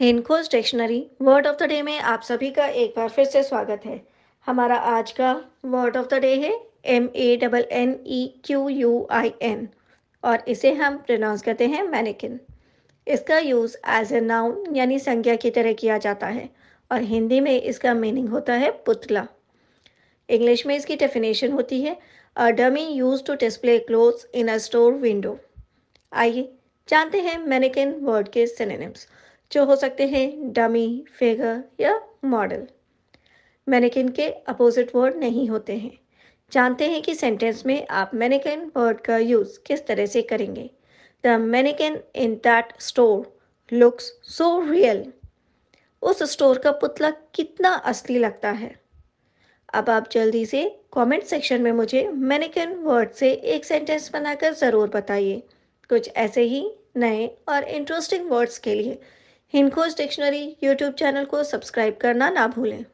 हिंदकोज dictionary word of the day में आप सभी का एक बार फिर से स्वागत है हमारा आज का वर्ड ऑफ द डे है M A double N E Q U I N और इसे हम प्रोनाउंस करते हैं मैनिकिन इसका यूज़ एज ए नाउन यानी संज्ञा की तरह किया जाता है और हिंदी में इसका मीनिंग होता है पुतला इंग्लिश में इसकी डेफिनेशन होती है a dummy use to display cloth in a store window आइए जानते हैं मैनिकिन वर्ड के सिनेम्स जो हो सकते हैं डमी फिगर या मॉडल मैनेकिन के अपोजिट वर्ड नहीं होते हैं जानते हैं कि सेंटेंस में आप मैनेकिन वर्ड का यूज़ किस तरह से करेंगे the mannequin in that store looks so real उस स्टोर का पुतला कितना असली लगता है अब आप जल्दी से कमेंट सेक्शन में मुझे मैनेकिन वर्ड से एक सेंटेंस बनाकर ज़रूर बताइए कुछ ऐसे ही नए और इंटरेस्टिंग वर्ड्स के लिए हिंदकोश डिक्शनरी यूट्यूब चैनल को सब्सक्राइब करना ना भूलें